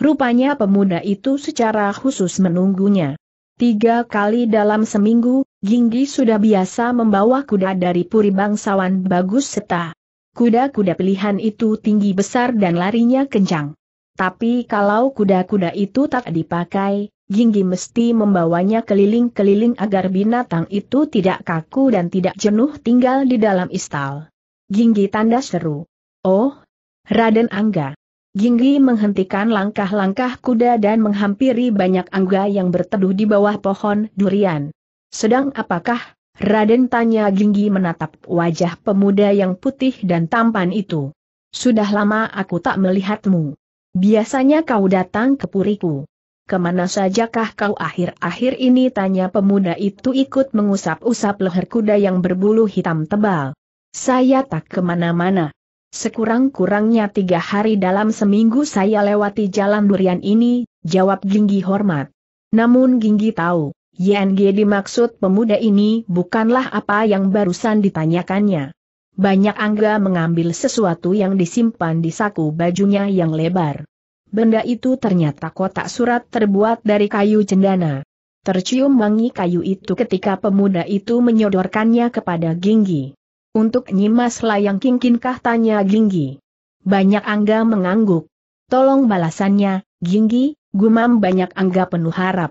Rupanya pemuda itu secara khusus menunggunya. Tiga kali dalam seminggu, Ginggi sudah biasa membawa kuda dari puri bangsawan Bagus Seta. Kuda-kuda pilihan itu tinggi besar dan larinya kencang. Tapi kalau kuda-kuda itu tak dipakai, Ginggi mesti membawanya keliling-keliling agar binatang itu tidak kaku dan tidak jenuh tinggal di dalam istal. Ginggi tanda seru. Oh, Raden Angga. Jinggi menghentikan langkah-langkah kuda dan menghampiri banyak angga yang berteduh di bawah pohon durian. Sedang apakah? Raden tanya Jinggi menatap wajah pemuda yang putih dan tampan itu. Sudah lama aku tak melihatmu. Biasanya kau datang ke puriku. Kemana sajakah kau akhir-akhir ini tanya pemuda itu ikut mengusap-usap leher kuda yang berbulu hitam tebal. Saya tak kemana-mana, Sekurang-kurangnya tiga hari dalam seminggu saya lewati jalan durian ini, jawab Ginggi hormat. Namun Ginggi tahu, YNG dimaksud pemuda ini bukanlah apa yang barusan ditanyakannya. Banyak Angga mengambil sesuatu yang disimpan di saku bajunya yang lebar. Benda itu ternyata kotak surat terbuat dari kayu cendana. Tercium wangi kayu itu ketika pemuda itu menyodorkannya kepada Ginggi. Untuk Nyimas Layang Kingkinkah tanya Ginggi. Banyak Angga mengangguk. Tolong balasannya, Ginggi, gumam banyak Angga penuh harap.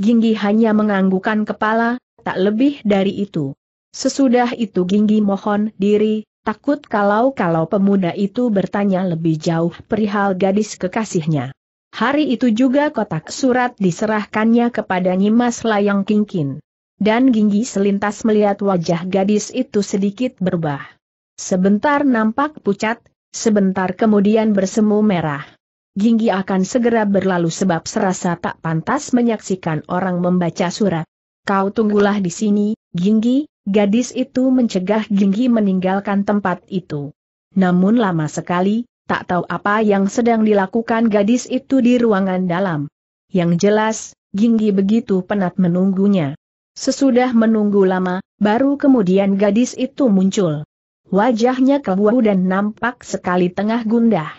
Ginggi hanya menganggukan kepala, tak lebih dari itu. Sesudah itu Ginggi mohon diri, takut kalau-kalau pemuda itu bertanya lebih jauh perihal gadis kekasihnya. Hari itu juga kotak surat diserahkannya kepada Nyimas Layang Kingkin dan Ginggi selintas melihat wajah gadis itu sedikit berubah. Sebentar nampak pucat, sebentar kemudian bersemu merah. Ginggi akan segera berlalu sebab serasa tak pantas menyaksikan orang membaca surat. Kau tunggulah di sini, Ginggi, gadis itu mencegah Ginggi meninggalkan tempat itu. Namun lama sekali, tak tahu apa yang sedang dilakukan gadis itu di ruangan dalam. Yang jelas, Ginggi begitu penat menunggunya. Sesudah menunggu lama, baru kemudian gadis itu muncul. Wajahnya kebuahu dan nampak sekali tengah gundah.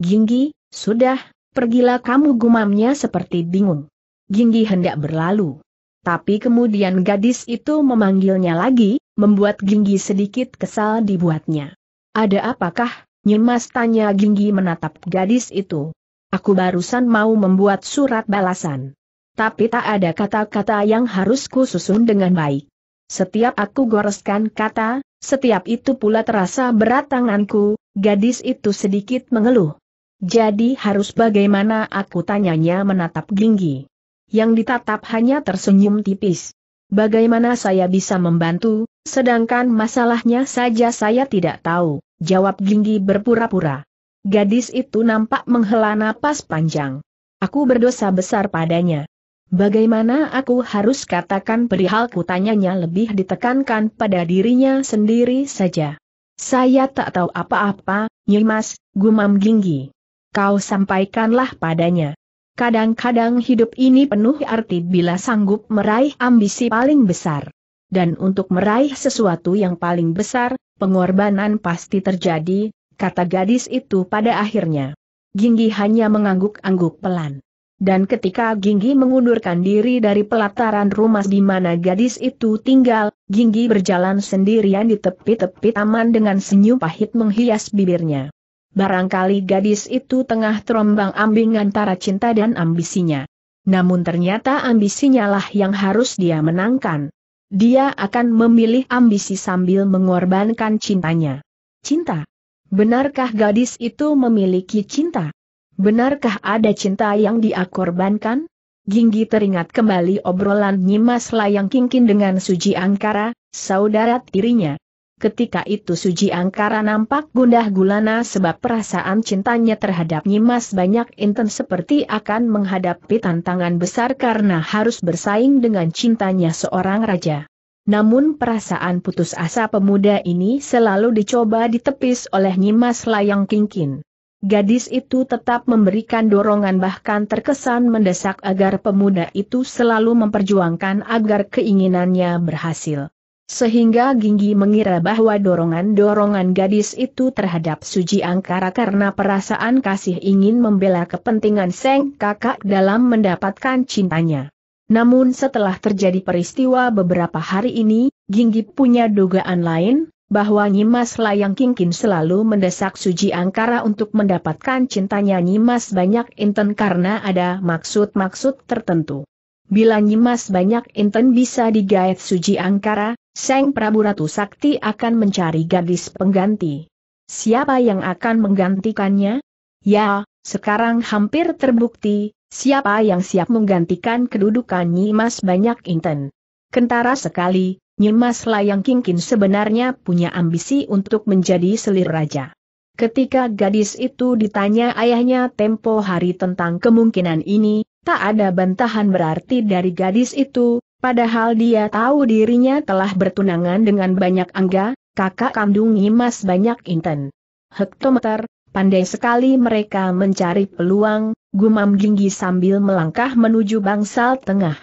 Ginggi, sudah, pergilah kamu gumamnya seperti bingung. Ginggi hendak berlalu. Tapi kemudian gadis itu memanggilnya lagi, membuat Ginggi sedikit kesal dibuatnya. Ada apakah, Nyemas tanya Ginggi menatap gadis itu. Aku barusan mau membuat surat balasan tapi tak ada kata-kata yang harus kususun dengan baik. Setiap aku goreskan kata, setiap itu pula terasa berat tanganku, gadis itu sedikit mengeluh. Jadi harus bagaimana aku tanyanya menatap Ginggi. Yang ditatap hanya tersenyum tipis. Bagaimana saya bisa membantu, sedangkan masalahnya saja saya tidak tahu, jawab Ginggi berpura-pura. Gadis itu nampak menghela napas panjang. Aku berdosa besar padanya. Bagaimana aku harus katakan perihal kutanya?nya lebih ditekankan pada dirinya sendiri saja. Saya tak tahu apa-apa, Nyimas, gumam Ginggi. Kau sampaikanlah padanya. Kadang-kadang hidup ini penuh arti bila sanggup meraih ambisi paling besar. Dan untuk meraih sesuatu yang paling besar, pengorbanan pasti terjadi, kata gadis itu pada akhirnya. Ginggi hanya mengangguk-angguk pelan. Dan ketika Ginggi mengundurkan diri dari pelataran rumah di mana gadis itu tinggal, Ginggi berjalan sendirian di tepi-tepi taman dengan senyum pahit menghias bibirnya. Barangkali gadis itu tengah terombang ambing antara cinta dan ambisinya. Namun ternyata ambisinya lah yang harus dia menangkan. Dia akan memilih ambisi sambil mengorbankan cintanya. Cinta. Benarkah gadis itu memiliki cinta? Benarkah ada cinta yang diakorbankan? Ginggi teringat kembali obrolan Nyimas Layang Kingkin dengan Suji Angkara, saudara tirinya. Ketika itu Suji Angkara nampak gundah gulana sebab perasaan cintanya terhadap Nyimas banyak intens seperti akan menghadapi tantangan besar karena harus bersaing dengan cintanya seorang raja. Namun perasaan putus asa pemuda ini selalu dicoba ditepis oleh Nyimas Layang Kingkin. Gadis itu tetap memberikan dorongan bahkan terkesan mendesak agar pemuda itu selalu memperjuangkan agar keinginannya berhasil. Sehingga Ginggi mengira bahwa dorongan-dorongan gadis itu terhadap Suji Angkara karena perasaan kasih ingin membela kepentingan Seng kakak dalam mendapatkan cintanya. Namun setelah terjadi peristiwa beberapa hari ini, Ginggi punya dugaan lain, bahwa Nyimas Layang Kingkin selalu mendesak Suji Angkara untuk mendapatkan cintanya Nyimas Banyak Inten karena ada maksud-maksud tertentu. Bila Nyimas Banyak Inten bisa digaet Suji Angkara, Seng Prabu Ratu Sakti akan mencari gadis pengganti. Siapa yang akan menggantikannya? Ya, sekarang hampir terbukti, siapa yang siap menggantikan kedudukan Nyimas Banyak Inten. Kentara sekali, Nyimas Layang Kingkin sebenarnya punya ambisi untuk menjadi selir raja. Ketika gadis itu ditanya ayahnya tempo hari tentang kemungkinan ini, tak ada bantahan berarti dari gadis itu, padahal dia tahu dirinya telah bertunangan dengan banyak angga, kakak kandung Nyimas banyak inten. Hektometer, pandai sekali mereka mencari peluang, gumam Jinggi sambil melangkah menuju bangsal tengah.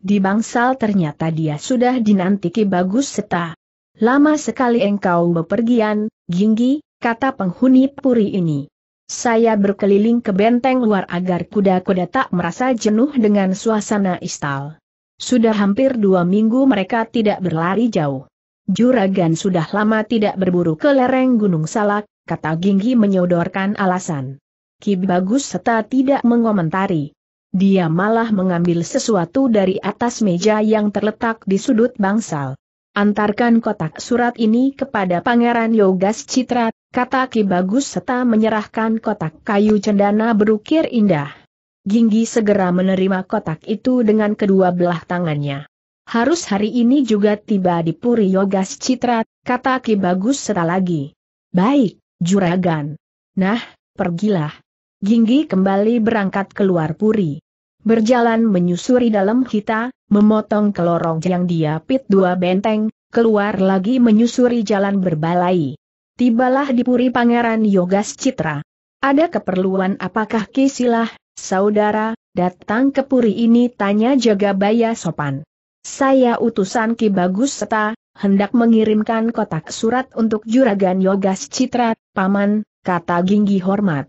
Di bangsal ternyata dia sudah dinantiki bagus seta. Lama sekali engkau bepergian, Ginggi, kata penghuni puri ini. Saya berkeliling ke benteng luar agar kuda-kuda tak merasa jenuh dengan suasana istal. Sudah hampir dua minggu mereka tidak berlari jauh. Juragan sudah lama tidak berburu ke lereng Gunung Salak, kata Ginggi menyodorkan alasan. Ki Bagus Seta tidak mengomentari. Dia malah mengambil sesuatu dari atas meja yang terletak di sudut bangsal. Antarkan kotak surat ini kepada Pangeran Yogas Citra, kata Ki Bagus serta menyerahkan kotak kayu cendana berukir indah. Ginggi segera menerima kotak itu dengan kedua belah tangannya. Harus hari ini juga tiba di Puri Yogas Citra, kata Ki Bagus serta lagi. Baik, Juragan. Nah, pergilah, Ginggi kembali berangkat keluar puri. Berjalan menyusuri dalam kita, memotong ke lorong yang pit dua benteng, keluar lagi menyusuri jalan berbalai. Tibalah di puri Pangeran Yogas Citra. Ada keperluan apakah kisilah, saudara, datang ke puri ini tanya jaga Jagabaya sopan. Saya utusan Ki Bagus Seta, hendak mengirimkan kotak surat untuk Juragan Yogas Citra, Paman, kata Ginggi hormat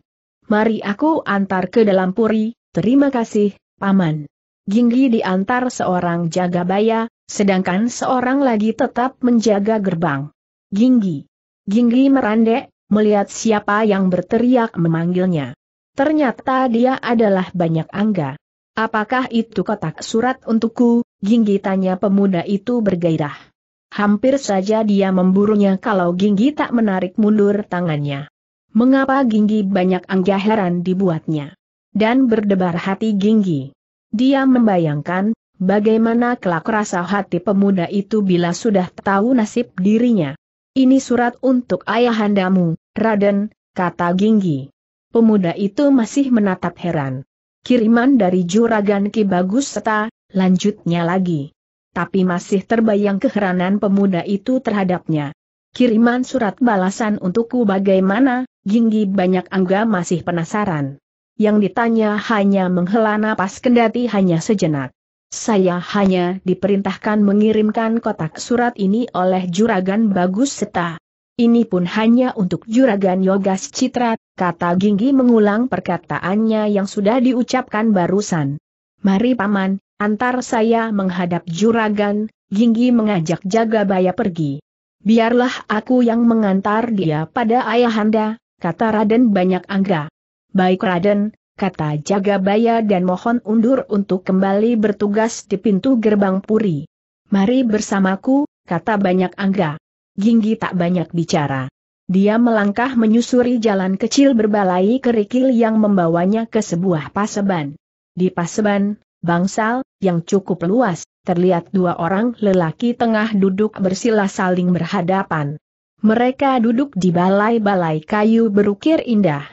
mari aku antar ke dalam puri, terima kasih, Paman. Ginggi diantar seorang jaga baya, sedangkan seorang lagi tetap menjaga gerbang. Ginggi. Ginggi merandek, melihat siapa yang berteriak memanggilnya. Ternyata dia adalah banyak angga. Apakah itu kotak surat untukku? Ginggi tanya pemuda itu bergairah. Hampir saja dia memburunya kalau Ginggi tak menarik mundur tangannya mengapa Ginggi banyak anggah heran dibuatnya. Dan berdebar hati Ginggi. Dia membayangkan, bagaimana kelak rasa hati pemuda itu bila sudah tahu nasib dirinya. Ini surat untuk ayahandamu, Raden, kata Ginggi. Pemuda itu masih menatap heran. Kiriman dari Juragan Ki Bagus Seta, lanjutnya lagi. Tapi masih terbayang keheranan pemuda itu terhadapnya. Kiriman surat balasan untukku bagaimana, Ginggi banyak angga masih penasaran. Yang ditanya hanya menghela napas kendati hanya sejenak. Saya hanya diperintahkan mengirimkan kotak surat ini oleh Juragan Bagus Seta. Ini pun hanya untuk Juragan Yogas Citra, kata Ginggi mengulang perkataannya yang sudah diucapkan barusan. Mari paman, antar saya menghadap Juragan, Ginggi mengajak Jagabaya pergi. Biarlah aku yang mengantar dia pada ayahanda, kata Raden banyak angga. Baik Raden, kata Jagabaya dan mohon undur untuk kembali bertugas di pintu gerbang Puri. Mari bersamaku, kata banyak angga. Ginggi tak banyak bicara. Dia melangkah menyusuri jalan kecil berbalai kerikil yang membawanya ke sebuah paseban. Di paseban, bangsal, yang cukup luas, terlihat dua orang lelaki tengah duduk bersila saling berhadapan. Mereka duduk di balai-balai kayu berukir indah.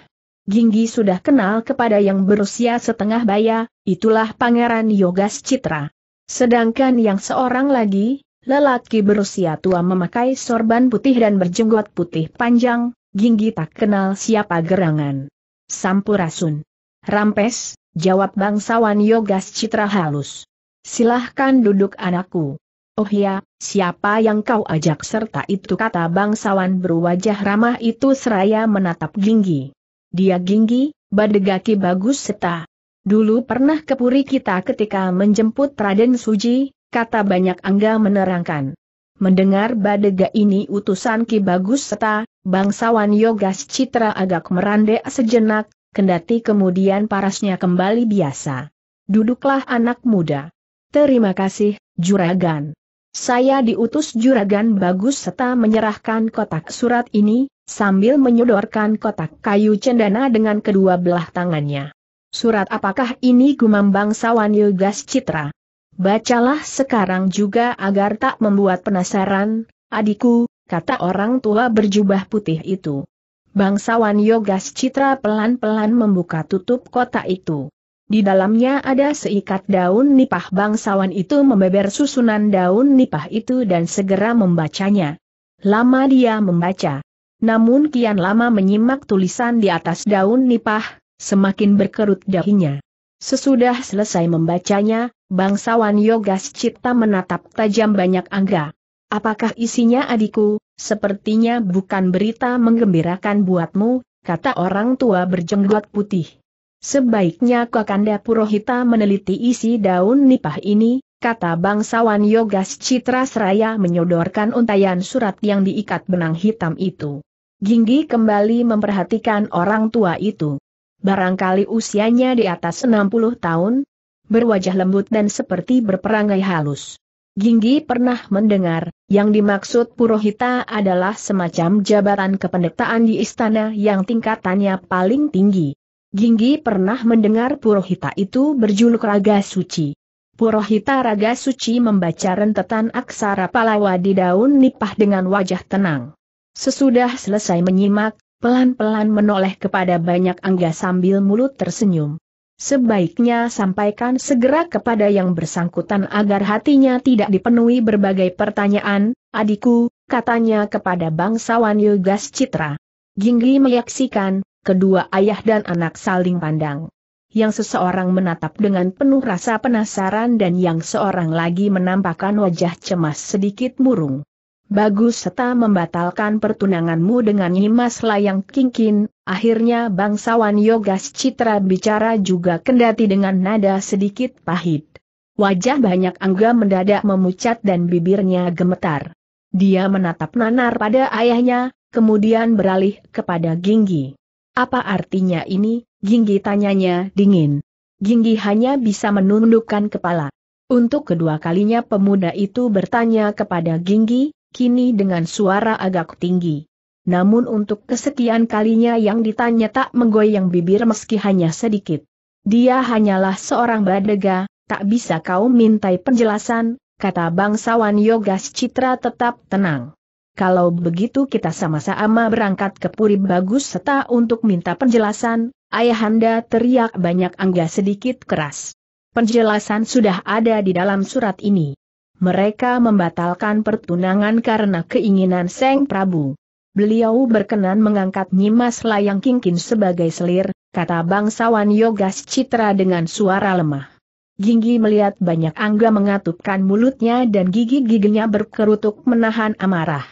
Ginggi sudah kenal kepada yang berusia setengah baya, itulah Pangeran Yogas Citra. Sedangkan yang seorang lagi, lelaki berusia tua memakai sorban putih dan berjenggot putih panjang, Ginggi tak kenal siapa gerangan. Sampurasun. Rampes, jawab bangsawan Yogas Citra halus. Silahkan duduk anakku. Oh ya, siapa yang kau ajak serta itu kata bangsawan berwajah ramah itu seraya menatap Ginggi. Dia Ginggi, badegaki bagus seta. Dulu pernah ke Puri kita ketika menjemput Raden Suji, kata banyak Angga menerangkan. Mendengar badega ini utusan Ki Bagus Seta, bangsawan Yogas Citra agak merandek sejenak, kendati kemudian parasnya kembali biasa. Duduklah anak muda. Terima kasih, Juragan. Saya diutus juragan bagus serta menyerahkan kotak surat ini, sambil menyodorkan kotak kayu cendana dengan kedua belah tangannya. Surat apakah ini gumam Bangsawan Yogas Citra? Bacalah sekarang juga agar tak membuat penasaran, adikku, kata orang tua berjubah putih itu. Bangsawan Yogas Citra pelan-pelan membuka tutup kotak itu. Di dalamnya ada seikat daun nipah bangsawan itu membeber susunan daun nipah itu dan segera membacanya. Lama dia membaca. Namun kian lama menyimak tulisan di atas daun nipah, semakin berkerut dahinya. Sesudah selesai membacanya, bangsawan Yogas Cipta menatap tajam banyak angga. Apakah isinya adikku, sepertinya bukan berita menggembirakan buatmu, kata orang tua berjenggot putih. Sebaiknya Kakanda Purohita meneliti isi daun nipah ini, kata bangsawan Yogas Citra Seraya menyodorkan untayan surat yang diikat benang hitam itu. Ginggi kembali memperhatikan orang tua itu. Barangkali usianya di atas 60 tahun, berwajah lembut dan seperti berperangai halus. Ginggi pernah mendengar, yang dimaksud Purohita adalah semacam jabatan kependetaan di istana yang tingkatannya paling tinggi. Ginggi pernah mendengar Purohita itu berjuluk Raga Suci. Purohita Raga Suci membaca rentetan aksara Palawa di daun nipah dengan wajah tenang. Sesudah selesai menyimak, pelan-pelan menoleh kepada banyak angga sambil mulut tersenyum. Sebaiknya sampaikan segera kepada yang bersangkutan agar hatinya tidak dipenuhi berbagai pertanyaan, adikku, katanya kepada bangsawan Yugas Citra. Ginggi menyaksikan kedua ayah dan anak saling pandang. Yang seseorang menatap dengan penuh rasa penasaran dan yang seorang lagi menampakkan wajah cemas sedikit murung. Bagus serta membatalkan pertunanganmu dengan Nyimas Layang Kingkin, akhirnya bangsawan Yogas Citra bicara juga kendati dengan nada sedikit pahit. Wajah banyak angga mendadak memucat dan bibirnya gemetar. Dia menatap nanar pada ayahnya, kemudian beralih kepada Ginggi. Apa artinya ini? Ginggi tanyanya dingin. Ginggi hanya bisa menundukkan kepala. Untuk kedua kalinya pemuda itu bertanya kepada Ginggi, kini dengan suara agak tinggi. Namun untuk kesekian kalinya yang ditanya tak menggoyang bibir meski hanya sedikit. Dia hanyalah seorang badega, tak bisa kau mintai penjelasan, kata bangsawan Yogas Citra tetap tenang. Kalau begitu kita sama-sama berangkat ke Puri Bagus serta untuk minta penjelasan, Ayahanda teriak banyak angga sedikit keras. Penjelasan sudah ada di dalam surat ini. Mereka membatalkan pertunangan karena keinginan Seng Prabu. Beliau berkenan mengangkat Nyimas Layang Kingkin sebagai selir, kata bangsawan Yogas Citra dengan suara lemah. Ginggi melihat banyak angga mengatupkan mulutnya dan gigi-giginya berkerutuk menahan amarah.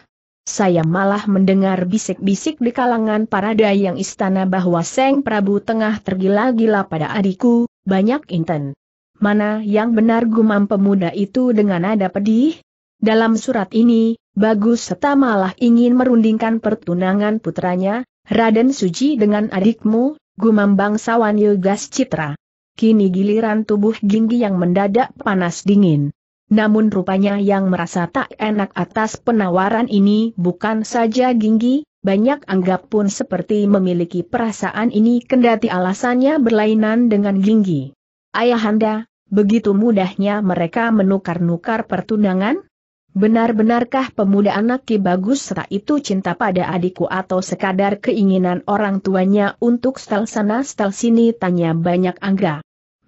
Saya malah mendengar bisik-bisik di kalangan para dayang istana bahwa Seng Prabu tengah tergila-gila pada adikku, banyak inten. Mana yang benar gumam pemuda itu dengan nada pedih? Dalam surat ini, Bagus serta malah ingin merundingkan pertunangan putranya, Raden Suji dengan adikmu, gumam bangsawan Yogas Citra. Kini giliran tubuh Ginggi yang mendadak panas dingin. Namun rupanya yang merasa tak enak atas penawaran ini bukan saja Ginggi, banyak anggap pun seperti memiliki perasaan ini kendati alasannya berlainan dengan Ginggi. Ayahanda, begitu mudahnya mereka menukar-nukar pertunangan? Benar-benarkah pemuda anak Ki Bagus serta itu cinta pada adikku atau sekadar keinginan orang tuanya untuk stel sana stel sini tanya banyak angga.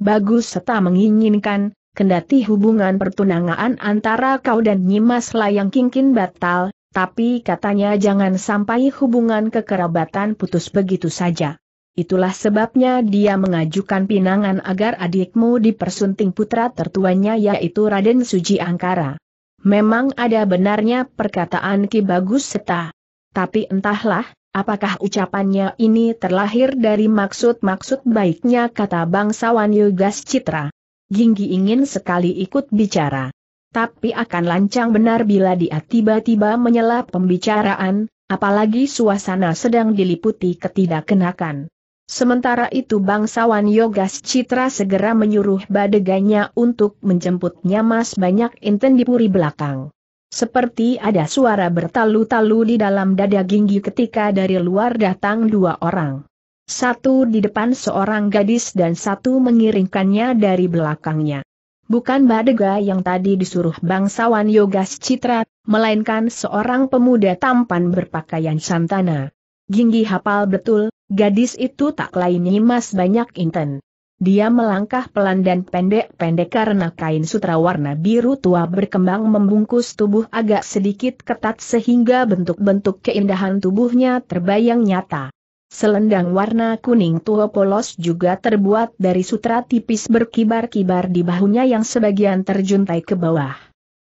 Bagus serta menginginkan, Kendati hubungan pertunangan antara kau dan Nyimas Layang Kingkin batal, tapi katanya jangan sampai hubungan kekerabatan putus begitu saja. Itulah sebabnya dia mengajukan pinangan agar adikmu dipersunting putra tertuanya yaitu Raden Suji Angkara. Memang ada benarnya perkataan Ki Bagus Seta. Tapi entahlah, apakah ucapannya ini terlahir dari maksud-maksud baiknya kata bangsawan Yugas Citra. Ginggi ingin sekali ikut bicara. Tapi akan lancang benar bila dia tiba-tiba menyela pembicaraan, apalagi suasana sedang diliputi ketidakkenakan. Sementara itu bangsawan Yogas Citra segera menyuruh badeganya untuk menjemputnya mas banyak inten di puri belakang. Seperti ada suara bertalu-talu di dalam dada Ginggi ketika dari luar datang dua orang. Satu di depan seorang gadis dan satu mengiringkannya dari belakangnya. Bukan Badega yang tadi disuruh bangsawan Yogas Citra, melainkan seorang pemuda tampan berpakaian santana. Ginggi hafal betul, gadis itu tak lain Nyimas Banyak Inten. Dia melangkah pelan dan pendek-pendek karena kain sutra warna biru tua berkembang membungkus tubuh agak sedikit ketat sehingga bentuk-bentuk keindahan tubuhnya terbayang nyata. Selendang warna kuning tua polos juga terbuat dari sutra tipis berkibar-kibar di bahunya yang sebagian terjuntai ke bawah.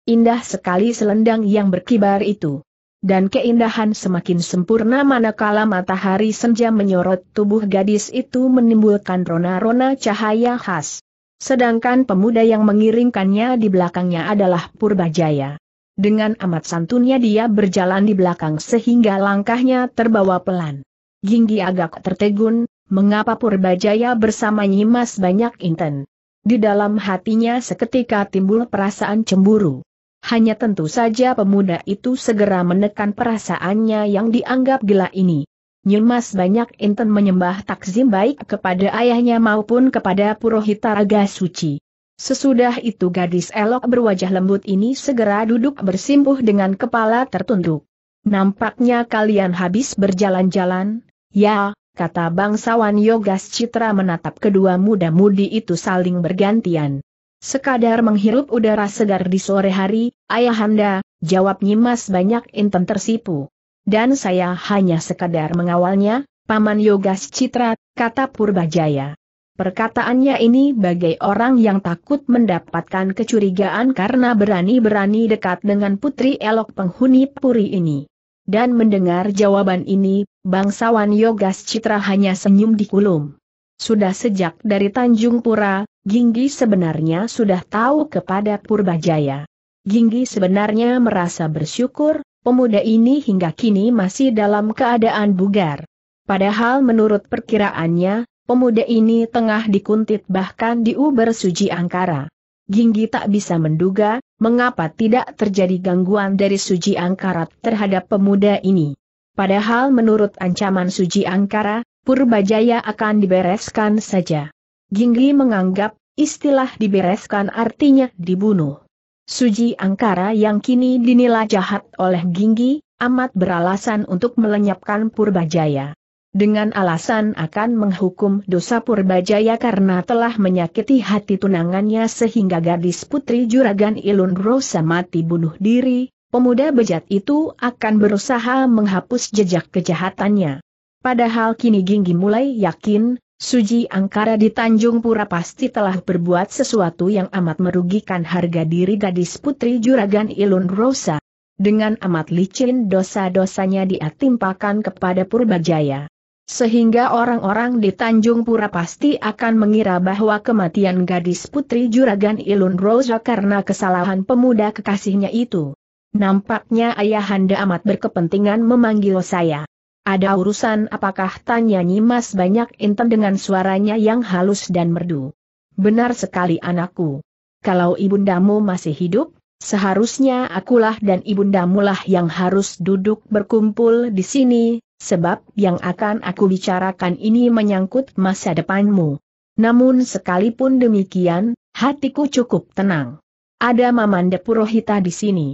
Indah sekali selendang yang berkibar itu. Dan keindahan semakin sempurna manakala matahari senja menyorot tubuh gadis itu menimbulkan rona-rona cahaya khas. Sedangkan pemuda yang mengiringkannya di belakangnya adalah Purbajaya. Dengan amat santunnya dia berjalan di belakang sehingga langkahnya terbawa pelan. Jinggi agak tertegun, mengapa Purbajaya bersama Nyimas banyak inten. Di dalam hatinya seketika timbul perasaan cemburu. Hanya tentu saja pemuda itu segera menekan perasaannya yang dianggap gila ini. Nyimas banyak inten menyembah takzim baik kepada ayahnya maupun kepada Purohita Raga Suci. Sesudah itu gadis elok berwajah lembut ini segera duduk bersimpuh dengan kepala tertunduk. Nampaknya kalian habis berjalan-jalan, Ya, kata bangsawan Yogas Citra menatap kedua muda-mudi itu saling bergantian. Sekadar menghirup udara segar di sore hari, ayahanda, jawab Nyimas banyak inten tersipu. Dan saya hanya sekadar mengawalnya, Paman Yogas Citra, kata Purbajaya. Perkataannya ini bagai orang yang takut mendapatkan kecurigaan karena berani-berani dekat dengan putri elok penghuni puri ini. Dan mendengar jawaban ini, bangsawan Yogas Citra hanya senyum di kulum. Sudah sejak dari Tanjung Pura, Ginggi sebenarnya sudah tahu kepada Purbajaya. Ginggi sebenarnya merasa bersyukur, pemuda ini hingga kini masih dalam keadaan bugar. Padahal menurut perkiraannya, pemuda ini tengah dikuntit bahkan diuber suji angkara. Ginggi tak bisa menduga, mengapa tidak terjadi gangguan dari Suji Angkara terhadap pemuda ini. Padahal menurut ancaman Suji Angkara, Purbajaya akan dibereskan saja. Gingli menganggap, istilah dibereskan artinya dibunuh. Suji Angkara yang kini dinilai jahat oleh Ginggi, amat beralasan untuk melenyapkan Purbajaya dengan alasan akan menghukum dosa Purbajaya karena telah menyakiti hati tunangannya sehingga gadis putri juragan Ilun Rosa mati bunuh diri, pemuda bejat itu akan berusaha menghapus jejak kejahatannya. Padahal kini Ginggi mulai yakin, Suji Angkara di Tanjung Pura pasti telah berbuat sesuatu yang amat merugikan harga diri gadis putri juragan Ilun Rosa. Dengan amat licin dosa-dosanya dia timpakan kepada Purbajaya sehingga orang-orang di Tanjung Pura pasti akan mengira bahwa kematian gadis putri juragan Ilun Rosa karena kesalahan pemuda kekasihnya itu. Nampaknya ayahanda amat berkepentingan memanggil saya. Ada urusan apakah tanya Nyimas banyak intan dengan suaranya yang halus dan merdu. Benar sekali anakku. Kalau ibundamu masih hidup, seharusnya akulah dan ibundamulah yang harus duduk berkumpul di sini, sebab yang akan aku bicarakan ini menyangkut masa depanmu. Namun sekalipun demikian, hatiku cukup tenang. Ada Mamanda Purohita di sini.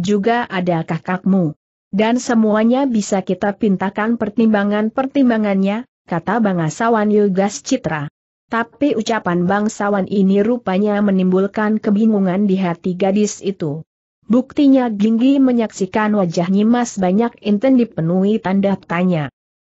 Juga ada kakakmu. Dan semuanya bisa kita pintakan pertimbangan-pertimbangannya, kata Bangasawan Yogas Citra. Tapi ucapan bangsawan ini rupanya menimbulkan kebingungan di hati gadis itu. Buktinya Ginggi menyaksikan wajah Nyimas banyak inten dipenuhi tanda tanya.